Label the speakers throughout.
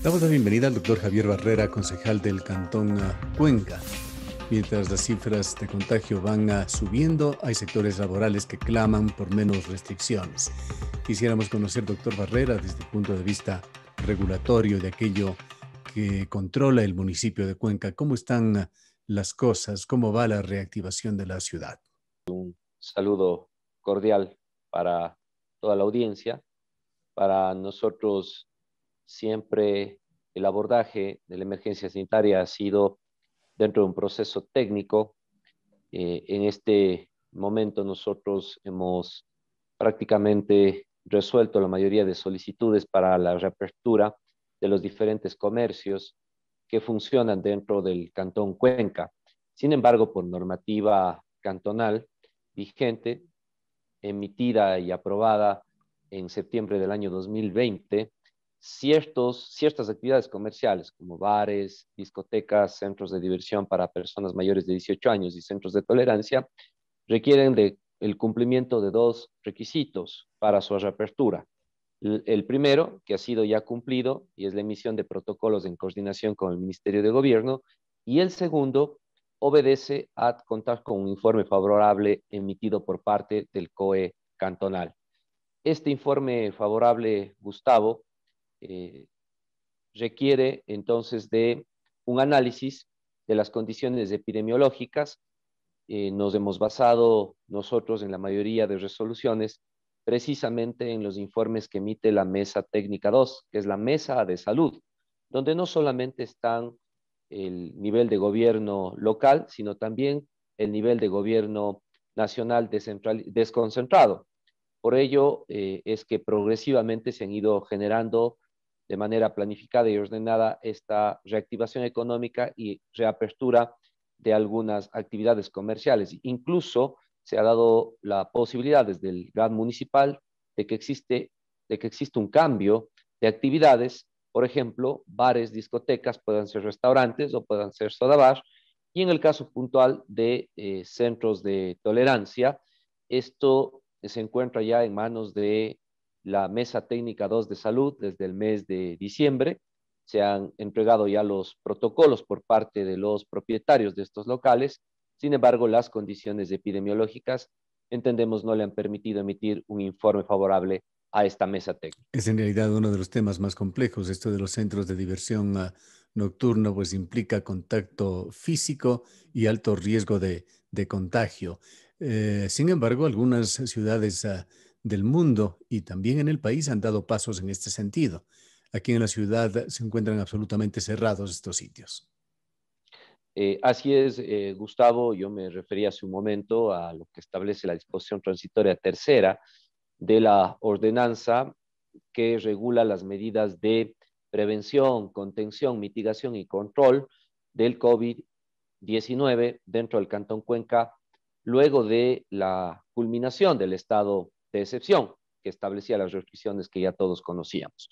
Speaker 1: Damos la bienvenida al doctor Javier Barrera, concejal del Cantón Cuenca. Mientras las cifras de contagio van ah, subiendo, hay sectores laborales que claman por menos restricciones. Quisiéramos conocer, doctor Barrera, desde el punto de vista regulatorio de aquello que controla el municipio de Cuenca, cómo están ah, las cosas, cómo va la reactivación de la ciudad.
Speaker 2: Un saludo cordial para toda la audiencia. Para nosotros siempre el abordaje de la emergencia sanitaria ha sido dentro de un proceso técnico. Eh, en este momento nosotros hemos prácticamente resuelto la mayoría de solicitudes para la reapertura de los diferentes comercios que funcionan dentro del Cantón Cuenca. Sin embargo, por normativa cantonal vigente, emitida y aprobada en septiembre del año 2020, ciertos, ciertas actividades comerciales como bares, discotecas, centros de diversión para personas mayores de 18 años y centros de tolerancia requieren de, el cumplimiento de dos requisitos para su reapertura. El, primero, que ha sido ya cumplido, y es la emisión de protocolos en coordinación con el Ministerio de Gobierno, y el segundo, obedece a contar con un informe favorable emitido por parte del COE cantonal. Este informe favorable, Gustavo, eh, requiere entonces de un análisis de las condiciones epidemiológicas. Eh, nos hemos basado nosotros en la mayoría de resoluciones precisamente en los informes que emite la Mesa Técnica 2, que es la Mesa de Salud, donde no solamente están el nivel de gobierno local, sino también el nivel de gobierno nacional desconcentrado. Por ello eh, es que progresivamente se han ido generando de manera planificada y ordenada esta reactivación económica y reapertura de algunas actividades comerciales. Incluso se ha dado la posibilidad desde el gran municipal de que existe, de que existe un cambio de actividades, por ejemplo, bares, discotecas, puedan ser restaurantes o puedan ser soda y en el caso puntual de eh, centros de tolerancia, esto se encuentra ya en manos de la Mesa Técnica 2 de Salud desde el mes de diciembre. Se han entregado ya los protocolos por parte de los propietarios de estos locales. Sin embargo, las condiciones epidemiológicas entendemos no le han permitido emitir un informe favorable a esta mesa técnica.
Speaker 1: Es en realidad uno de los temas más complejos. Esto de los centros de diversión ah, nocturno pues implica contacto físico y alto riesgo de, contagio. Eh, sin embargo, algunas ciudades ah, del mundo y también en el país han dado pasos en este sentido. Aquí en la ciudad se encuentran absolutamente cerrados estos sitios.
Speaker 2: Eh, así es, eh, Gustavo, yo me refería hace un momento a lo que establece la disposición transitoria tercera de la ordenanza que regula las medidas de prevención, contención, mitigación y control del COVID-19 dentro del Cantón Cuenca luego de la culminación del estado de excepción que establecía las restricciones que ya todos conocíamos.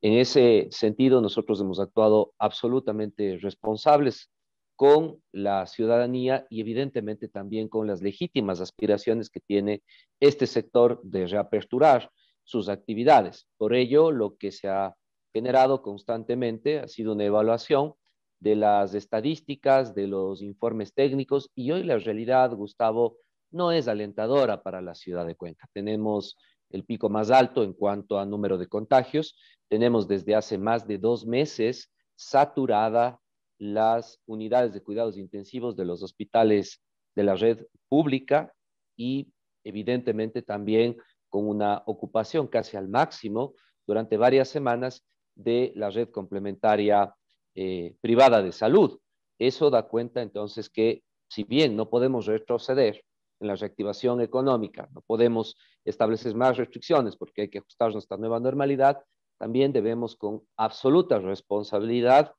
Speaker 2: En ese sentido, nosotros hemos actuado absolutamente responsables con la ciudadanía y evidentemente también con las legítimas aspiraciones que tiene este sector de reaperturar sus actividades. Por ello, lo que se ha generado constantemente ha sido una evaluación de las estadísticas, de los informes técnicos y hoy la realidad, Gustavo, no es alentadora para la ciudad de Cuenca. Tenemos el pico más alto en cuanto a número de contagios. Tenemos desde hace más de dos meses saturada las unidades de cuidados intensivos de los hospitales de la red pública y evidentemente también con una ocupación casi al máximo durante varias semanas de la red complementaria eh, privada de salud. Eso da cuenta entonces que si bien no podemos retroceder, en la reactivación económica. No podemos establecer más restricciones porque hay que ajustar nuestra esta nueva normalidad. También debemos con absoluta responsabilidad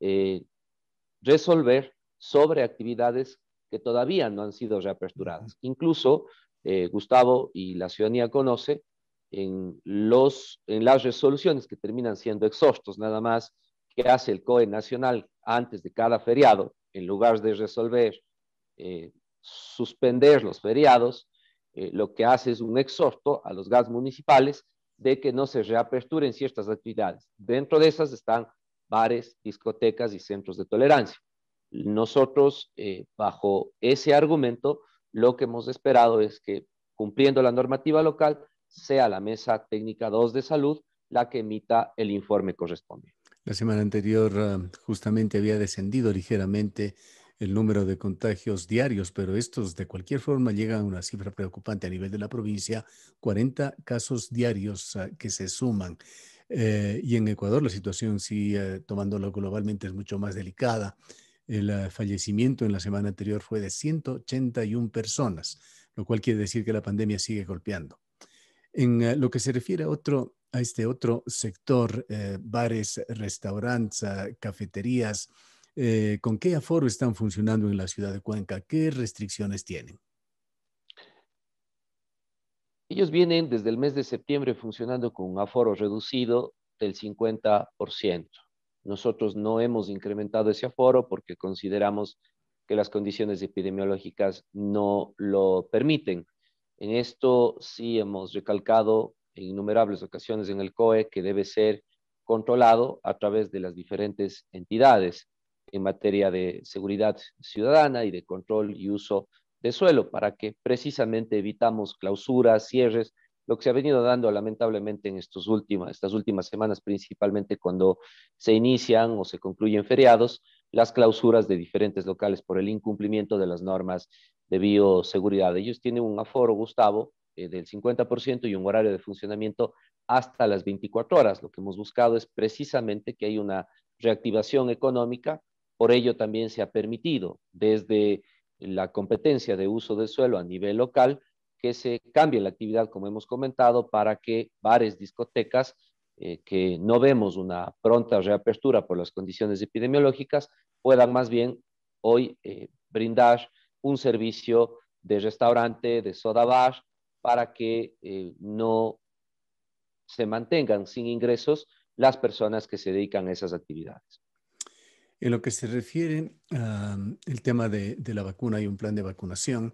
Speaker 2: eh, resolver sobre actividades que todavía no han sido reaperturadas. Incluso eh, Gustavo y la ciudadanía conoce en, los, en las resoluciones que terminan siendo exhaustos nada más que hace el COE Nacional antes de cada feriado, en lugar de resolver eh, suspender los feriados, eh, lo que hace es un exhorto a los gas municipales de que no se reaperturen ciertas actividades. Dentro de esas están bares, discotecas y centros de tolerancia. Nosotros, eh, bajo ese argumento, lo que hemos esperado es que, cumpliendo la normativa local, sea la Mesa Técnica 2 de Salud la que emita el informe correspondiente.
Speaker 1: La semana anterior ah, justamente había descendido ligeramente el número de contagios diarios, pero estos de cualquier forma llegan a una cifra preocupante a nivel de la provincia, 40 casos diarios ah, que se suman. Eh, y en Ecuador la situación, sí, eh, tomándolo globalmente, es mucho más delicada. El ah, fallecimiento en la semana anterior fue de 181 personas, lo cual quiere decir que la pandemia sigue golpeando. En ah, lo que se refiere a otro a este otro sector, eh, bares, restaurantes, cafeterías, eh, ¿con qué aforo están funcionando en la ciudad de Cuenca? ¿Qué restricciones tienen?
Speaker 2: Ellos vienen desde el mes de septiembre funcionando con un aforo reducido del 50%. Nosotros no hemos incrementado ese aforo porque consideramos que las condiciones epidemiológicas no lo permiten. En esto sí hemos recalcado en innumerables ocasiones en el COE que debe ser controlado a través de las diferentes entidades en materia de seguridad ciudadana y de control y uso de suelo, para que precisamente evitamos clausuras, cierres, lo que se ha venido dando lamentablemente en estos estas últimas semanas, principalmente cuando se inician o se concluyen feriados, las clausuras de diferentes locales por el incumplimiento de las normas de bioseguridad. Ellos tienen un aforo, Gustavo, eh, del 50% y un horario de funcionamiento hasta las 24 horas. Lo que hemos buscado es precisamente que hay una reactivación económica por ello también se ha permitido desde la competencia de uso del suelo a nivel local que se cambie la actividad, como hemos comentado, para que bares, discotecas, eh, que no vemos una pronta reapertura por las condiciones epidemiológicas, puedan más bien hoy eh, brindar un servicio de restaurante, de soda bar, para que eh, no se mantengan sin ingresos las personas que se dedican a esas actividades.
Speaker 1: En lo que se refiere al mm, tema de, la vacuna y un plan de vacunación,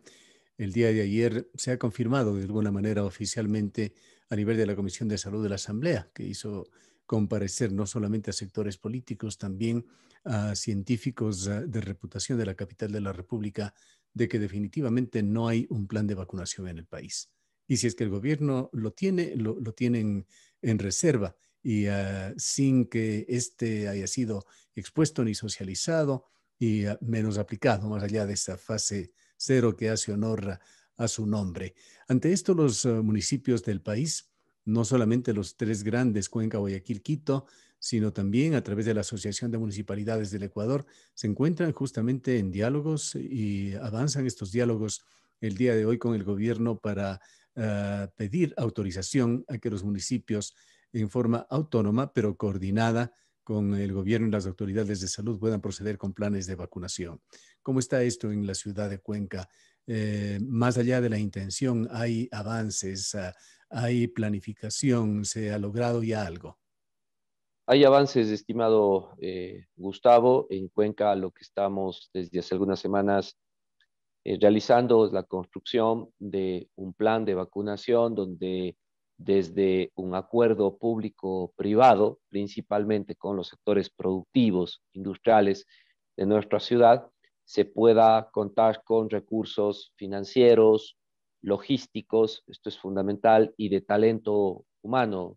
Speaker 1: el día de ayer se ha confirmado de alguna manera oficialmente a nivel de la Comisión de Salud de la Asamblea, que hizo comparecer no solamente a sectores políticos, también a científicos ah, de reputación de la capital de la República, de que definitivamente no hay un plan de vacunación en el país. Y si es que el gobierno lo tiene, lo, lo tienen en reserva y ah, sin que este haya sido expuesto ni socializado y ah, menos aplicado más allá de esa fase cero que hace honor a su nombre. Ante esto, los ah, municipios del país, no solamente los tres grandes, Cuenca, Guayaquil, Quito, sino también a través de la Asociación de Municipalidades del Ecuador, se encuentran justamente en diálogos y avanzan estos diálogos el día de hoy con el gobierno para pedir autorización a que los municipios en forma autónoma, pero coordinada con el gobierno y las autoridades de salud puedan proceder con planes de vacunación. ¿Cómo está esto en la ciudad de Cuenca? Eh, más allá de la intención, ¿hay avances, ah, hay planificación, se ha logrado ya algo?
Speaker 2: Hay avances, estimado eh, Gustavo. En Cuenca lo que estamos desde hace algunas semanas eh, realizando es la construcción de un plan de vacunación donde desde un acuerdo público-privado, principalmente con los sectores productivos, industriales de nuestra ciudad, se pueda contar con recursos financieros, logísticos, esto es fundamental, y de talento humano.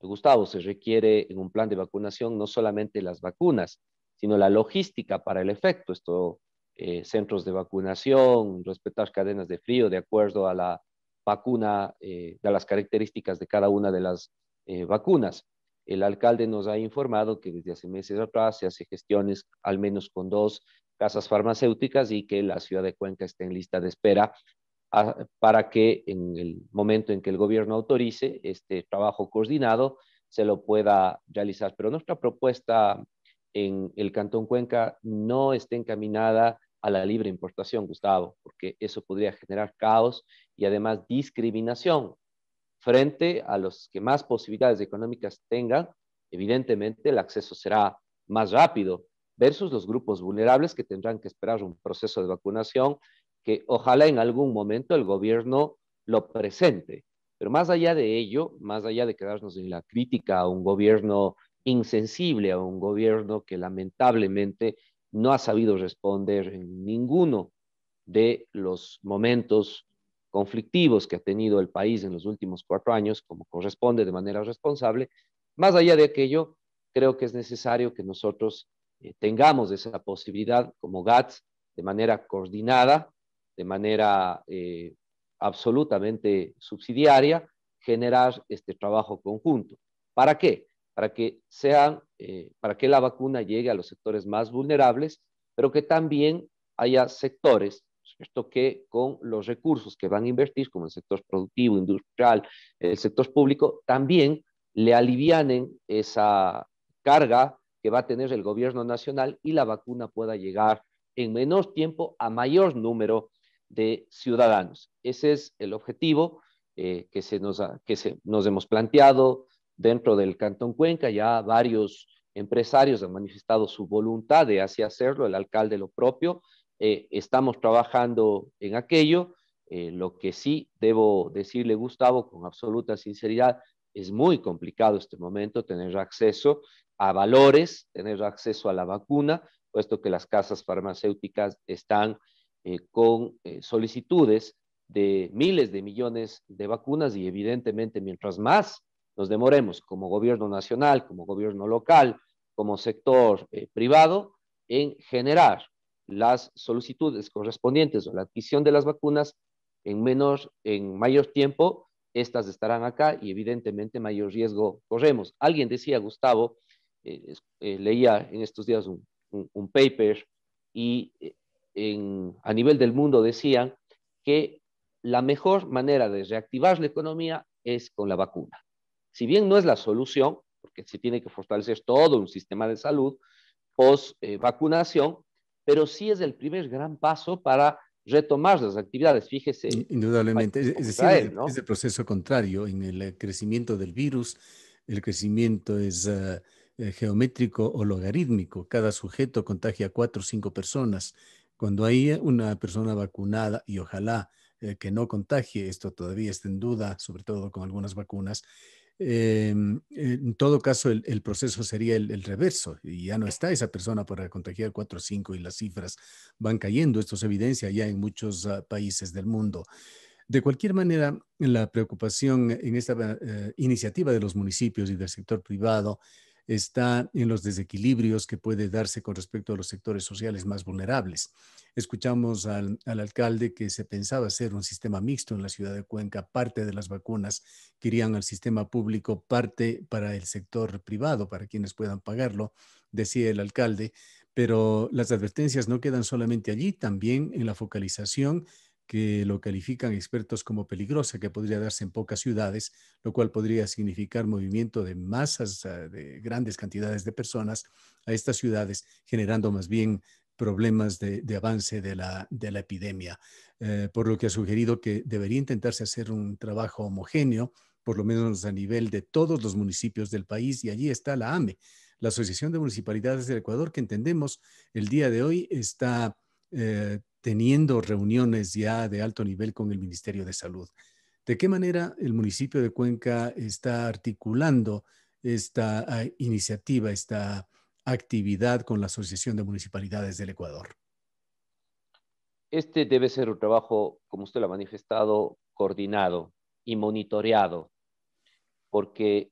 Speaker 2: Gustavo, se requiere en un plan de vacunación no solamente las vacunas, sino la logística para el efecto, esto, eh, centros de vacunación, respetar cadenas de frío de acuerdo a la vacuna, eh, de las características de cada una de las eh, vacunas. El alcalde nos ha informado que desde hace meses atrás se hace gestiones al menos con dos casas farmacéuticas y que la ciudad de Cuenca está en lista de espera ah, para que en el momento en que el gobierno autorice este trabajo coordinado se lo pueda realizar. Pero nuestra propuesta en el Cantón Cuenca no está encaminada a la libre importación, Gustavo, porque eso podría generar caos y además discriminación frente a los que más posibilidades económicas tengan. Evidentemente, el acceso será más rápido versus los grupos vulnerables que tendrán que esperar un proceso de vacunación que ojalá en algún momento el gobierno lo presente. Pero más allá de ello, más allá de quedarnos en la crítica a un gobierno insensible, a un gobierno que lamentablemente no ha sabido responder en ninguno de los momentos conflictivos que ha tenido el país en los últimos cuatro años, como corresponde de manera responsable. Más allá de aquello, creo que es necesario que nosotros eh, tengamos esa posibilidad como GATS de manera coordinada, de manera eh, absolutamente subsidiaria, generar este trabajo conjunto. ¿Para qué? para que, sean, eh, para que la vacuna llegue a los sectores más vulnerables, pero que también haya sectores esto que con los recursos que van a invertir, como el sector productivo, industrial, el sector público, también le alivianen esa carga que va a tener el gobierno nacional y la vacuna pueda llegar en menos tiempo a mayor número de ciudadanos. Ese es el objetivo eh, que, se nos que nos hemos planteado, dentro del Cantón Cuenca. Ya varios empresarios han manifestado su voluntad de así hacerlo, el alcalde lo propio. Eh, estamos trabajando en aquello. Eh, lo que sí debo decirle, Gustavo, con absoluta sinceridad, es muy complicado este momento tener acceso a valores, tener acceso a la vacuna, puesto que las casas farmacéuticas están eh, con solicitudes de miles de millones de vacunas y evidentemente mientras más nos demoremos como gobierno nacional, como gobierno local, como sector eh, privado, en generar las solicitudes correspondientes o la adquisición de las vacunas en menor, en mayor tiempo, estas estarán acá y evidentemente mayor riesgo corremos. Alguien decía, Gustavo, eh, eh, leía en estos días un, paper y a nivel del mundo decían que la mejor manera de reactivar la economía es con la vacuna si bien no es la solución, porque se tiene que fortalecer todo un sistema de salud post vacunación, pero sí es el primer gran paso para retomar las actividades, fíjese.
Speaker 1: Indudablemente, es, decir, es el proceso contrario en el eh, crecimiento del virus, el crecimiento es eh, eh, geométrico o logarítmico, cada sujeto contagia a cuatro o cinco personas. Cuando hay una persona vacunada y ojalá que no contagie, esto todavía está en duda, sobre todo con algunas vacunas, Em, en todo caso, el, proceso sería el, reverso y ya no está esa persona para contagiar 4 o 5 y las cifras van cayendo. Esto se evidencia ya en muchos ah, países del mundo. De cualquier manera, la preocupación en esta eh, iniciativa de los municipios y del sector privado está en los desequilibrios que puede darse con respecto a los sectores sociales más vulnerables. Escuchamos al, alcalde que se pensaba hacer un sistema mixto en la ciudad de Cuenca, parte de las vacunas que irían al sistema público, parte para el sector privado, para quienes puedan pagarlo, decía el alcalde, pero las advertencias no quedan solamente allí, también en la focalización que lo califican expertos como peligrosa, que podría darse en pocas ciudades, lo cual podría significar movimiento de masas, ah, de grandes cantidades de personas a estas ciudades, generando más bien problemas de, avance de la, epidemia, eh, por lo que ha sugerido que debería intentarse hacer un trabajo homogéneo, por lo menos a nivel de todos los municipios del país, y allí está la AME, la Asociación de Municipalidades del Ecuador, que entendemos el día de hoy está... Eh, teniendo reuniones ya de alto nivel con el Ministerio de Salud. ¿De qué manera el municipio de Cuenca está articulando esta ah, iniciativa, esta actividad con la Asociación de Municipalidades del Ecuador?
Speaker 2: Este debe ser un trabajo, como usted lo ha manifestado, coordinado y monitoreado, porque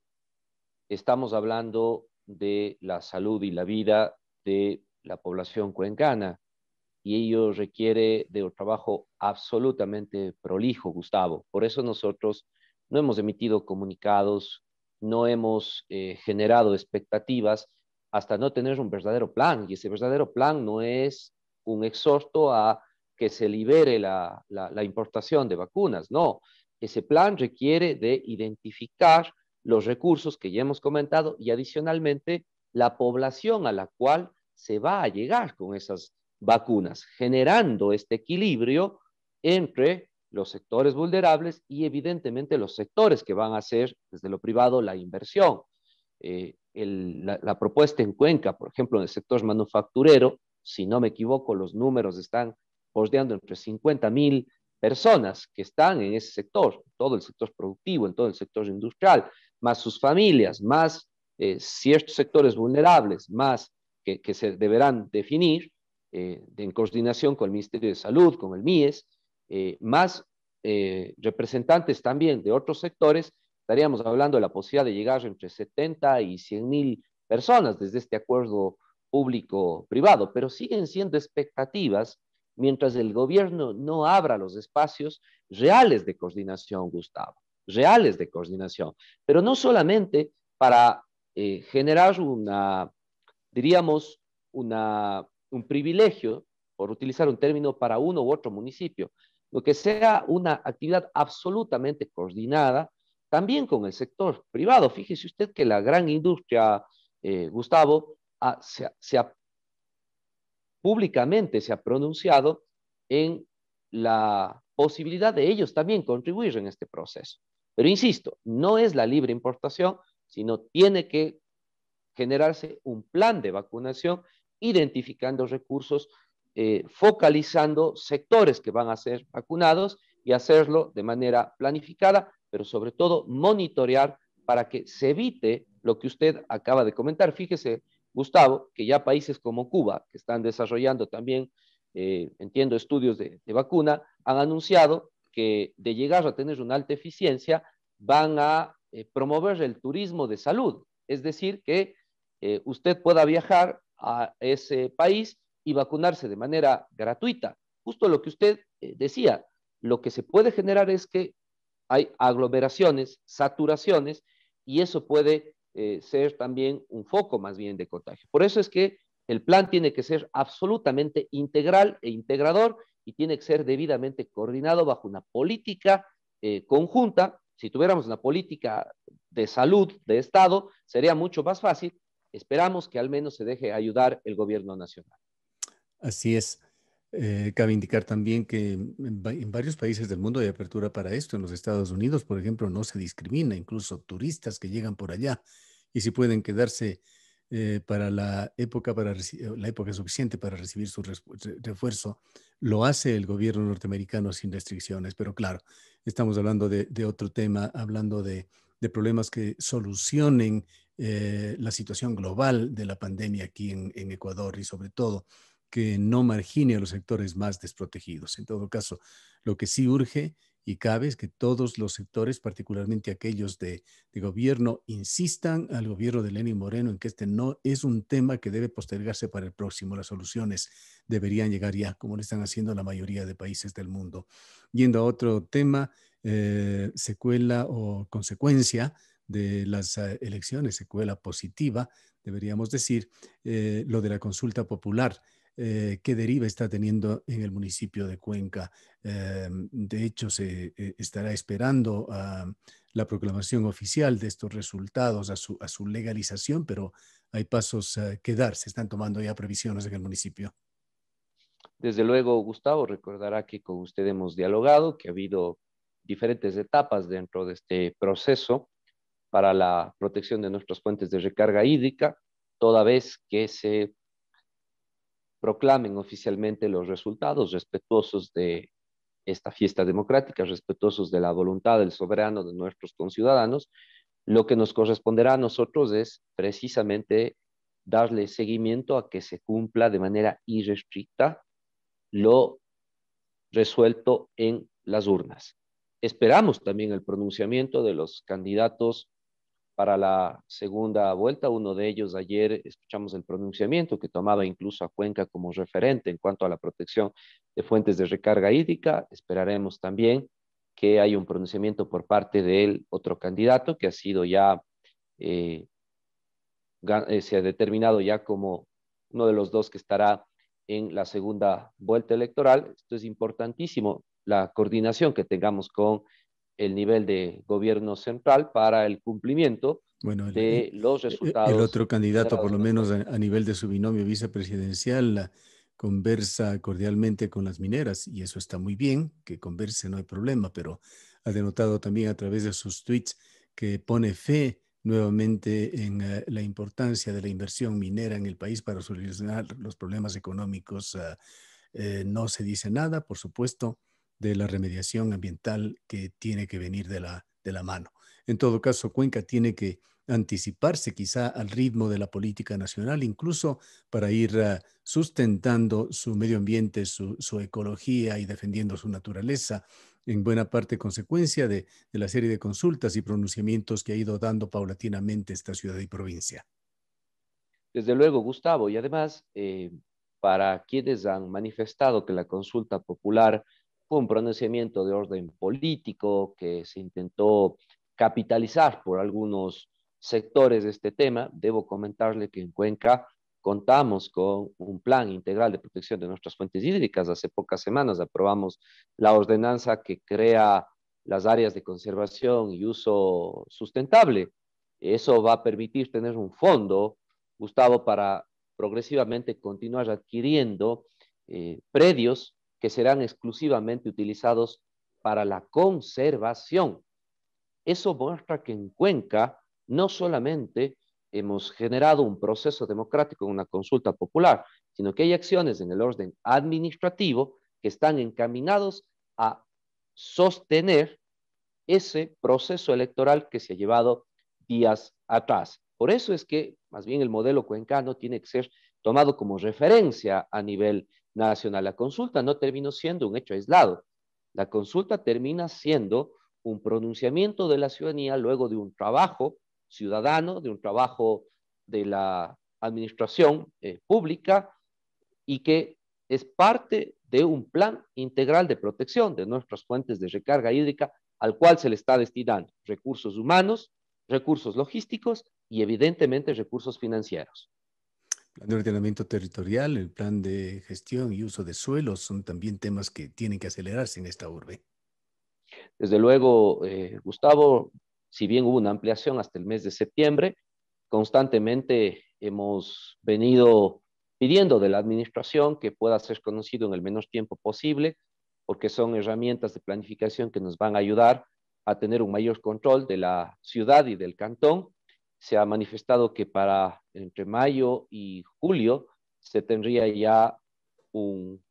Speaker 2: estamos hablando de la salud y la vida de la población cuencana y ello requiere de un trabajo absolutamente prolijo, Gustavo. Por eso nosotros no hemos emitido comunicados, no hemos eh, generado expectativas hasta no tener un verdadero plan. Y ese verdadero plan no es un exhorto a que se libere la, la importación de vacunas, no. Ese plan requiere de identificar los recursos que ya hemos comentado y adicionalmente la población a la cual se va a llegar con esas vacunas, generando este equilibrio entre los sectores vulnerables y evidentemente los sectores que van a hacer desde lo privado la inversión. Eh, la, propuesta en Cuenca, por ejemplo, en el sector manufacturero, si no me equivoco, los números están bordeando entre 50 mil personas que están en ese sector, todo el sector productivo, en todo el sector industrial, más sus familias, más eh, ciertos sectores vulnerables, más que, que se deberán definir, eh, en coordinación con el Ministerio de Salud, con el MIES, eh, más eh, representantes también de otros sectores, estaríamos hablando de la posibilidad de llegar entre 70 y 100 mil personas desde este acuerdo público-privado, pero siguen siendo expectativas mientras el gobierno no abra los espacios reales de coordinación, Gustavo, reales de coordinación, pero no solamente para generar una, diríamos, una un privilegio, por utilizar un término para uno u otro municipio, lo que sea una actividad absolutamente coordinada también con el sector privado. Fíjese usted que la gran industria, eh, Gustavo, ha, públicamente se ha pronunciado en la posibilidad de ellos también contribuir en este proceso. Pero insisto, no es la libre importación, sino tiene que generarse un plan de vacunación identificando recursos, eh, focalizando sectores que van a ser vacunados y hacerlo de manera planificada, pero sobre todo monitorear para que se evite lo que usted acaba de comentar. Fíjese, Gustavo, que ya países como Cuba, que están desarrollando también, eh, entiendo, estudios de, vacuna, han anunciado que de llegar a tener una alta eficiencia, van a eh, promover el turismo de salud. Es decir, que usted pueda viajar a ese país y vacunarse de manera gratuita. Justo lo que usted eh, decía, lo que se puede generar es que hay aglomeraciones, saturaciones, y eso puede eh, ser también un foco más bien de contagio. Por eso es que el plan tiene que ser absolutamente integral e integrador y tiene que ser debidamente coordinado bajo una política eh, conjunta. Si tuviéramos una política de salud de Estado, sería mucho más fácil, Esperamos que al menos se deje ayudar el gobierno nacional.
Speaker 1: Así es. Eh, cabe indicar también que en, varios países del mundo hay apertura para esto. En los Estados Unidos, por ejemplo, no se discrimina, incluso turistas que llegan por allá y si pueden quedarse eh, para la época para eh, la época suficiente para recibir su refuerzo lo hace el gobierno norteamericano sin restricciones pero claro estamos hablando de, otro tema hablando de, de, problemas que solucionen eh, la situación global de la pandemia aquí en, Ecuador y sobre todo que no margine a los sectores más desprotegidos. En todo caso, lo que sí urge y cabe es que todos los sectores, particularmente aquellos de, gobierno, insistan al gobierno de Lenín Moreno en que este no es un tema que debe postergarse para el próximo. Las soluciones deberían llegar ya, como lo están haciendo la mayoría de países del mundo. Yendo a otro tema, eh, secuela o consecuencia de las eh, elecciones, secuela positiva, deberíamos decir, eh, lo de la consulta popular. Eh, qué deriva está teniendo en el municipio de Cuenca. Em, de hecho, se estará esperando la proclamación oficial de estos resultados, a su, legalización, pero hay pasos que dar, se están tomando ya previsiones en el municipio.
Speaker 2: Desde luego, Gustavo, recordará que con usted hemos dialogado, que ha habido diferentes etapas dentro de este proceso para la protección de nuestras fuentes de recarga hídrica, toda vez que se proclamen oficialmente los resultados respetuosos de esta fiesta democrática, respetuosos de la voluntad del soberano de nuestros conciudadanos, lo que nos corresponderá a nosotros es precisamente darle seguimiento a que se cumpla de manera irrestricta lo resuelto en las urnas. Esperamos también el pronunciamiento de los candidatos para la segunda vuelta. Uno de ellos ayer escuchamos el pronunciamiento que tomaba incluso a Cuenca como referente en cuanto a la protección de fuentes de recarga hídrica. Esperaremos también que haya un pronunciamiento por parte del otro candidato que ha sido ya, eh, eh, se ha determinado ya como uno de los dos que estará en la segunda vuelta electoral. Esto es importantísimo, la coordinación que tengamos con el nivel de gobierno central para el cumplimiento de los resultados. El otro candidato, por
Speaker 1: lo menos a, nivel de su binomio vicepresidencial, conversa cordialmente con las mineras y eso está muy bien, que converse no hay problema, pero ha denotado también a través de sus tweets que pone fe nuevamente en eh, la importancia de la inversión minera en el país para solucionar los problemas económicos. Eh, eh, no se dice nada, por supuesto, de la remediación ambiental que tiene que venir de la, de la mano. En todo caso, Cuenca tiene que anticiparse quizá al ritmo de la política nacional, incluso para ir ah, sustentando su medio ambiente, su, ecología y defendiendo su naturaleza, en buena parte consecuencia de, la serie de consultas y pronunciamientos que ha ido dando paulatinamente esta ciudad y provincia.
Speaker 2: Desde luego, Gustavo, y además, eh, para quienes han manifestado que la consulta popular fue un pronunciamiento de orden político que se intentó capitalizar por algunos sectores de este tema. Debo comentarle que en Cuenca contamos con un plan integral de protección de nuestras fuentes hídricas. Hace pocas semanas aprobamos la ordenanza que crea las áreas de conservación y uso sustentable. Eso va a permitir tener un fondo, Gustavo, para progresivamente continuar adquiriendo eh, predios que serán exclusivamente utilizados para la conservación. Eso muestra que en Cuenca no solamente hemos generado un proceso democrático en una consulta popular, sino que hay acciones en el orden administrativo que están encaminados a sostener ese proceso electoral que se ha llevado días atrás. Por eso es que más bien el modelo cuencano tiene que ser tomado como referencia a nivel nacional. La consulta no terminó siendo un hecho aislado. La consulta termina siendo un pronunciamiento de la ciudadanía luego de un trabajo ciudadano, de un trabajo de la administración eh, pública y que es parte de un plan integral de protección de nuestras fuentes de recarga hídrica al cual se le está destinando recursos humanos, recursos logísticos y evidentemente recursos financieros
Speaker 1: plan ordenamiento territorial, el plan de gestión y uso de suelos son también temas que tienen que acelerarse en esta urbe.
Speaker 2: Desde luego, eh, Gustavo, si bien hubo una ampliación hasta el mes de septiembre, constantemente hemos venido pidiendo de la administración que pueda ser conocido en el menor tiempo posible, porque son herramientas de planificación que nos van a ayudar a tener un mayor control de la ciudad y del cantón. Se ha manifestado que para entre mayo y julio se tendría ya un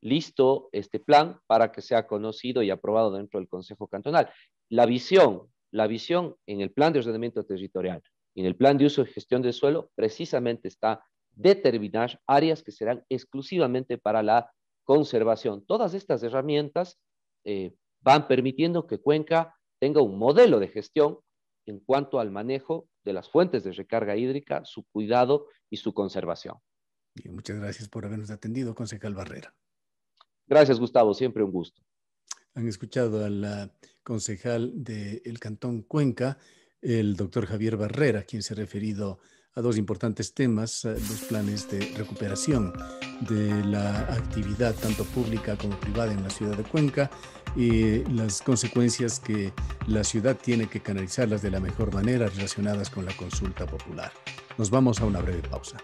Speaker 2: listo este plan para que sea conocido y aprobado dentro del Consejo Cantonal. La visión, la visión en el plan de ordenamiento territorial y en el plan de uso y gestión del suelo precisamente está determinar áreas que serán exclusivamente para la conservación. Todas estas herramientas eh, van permitiendo que Cuenca tenga un modelo de gestión en cuanto al manejo de las fuentes de recarga hídrica, su cuidado y su conservación.
Speaker 1: muchas gracias por habernos atendido, concejal Barrera. Gracias,
Speaker 2: Gustavo, siempre un gusto.
Speaker 1: Han escuchado al concejal del Cantón Cuenca, el doctor Javier Barrera, quien se ha referido a dos importantes temas, los eh, planes de recuperación de la actividad tanto pública como privada en la ciudad de Cuenca y las consecuencias que la ciudad tiene que canalizarlas de la mejor manera relacionadas con la consulta popular. Nos vamos a una breve pausa.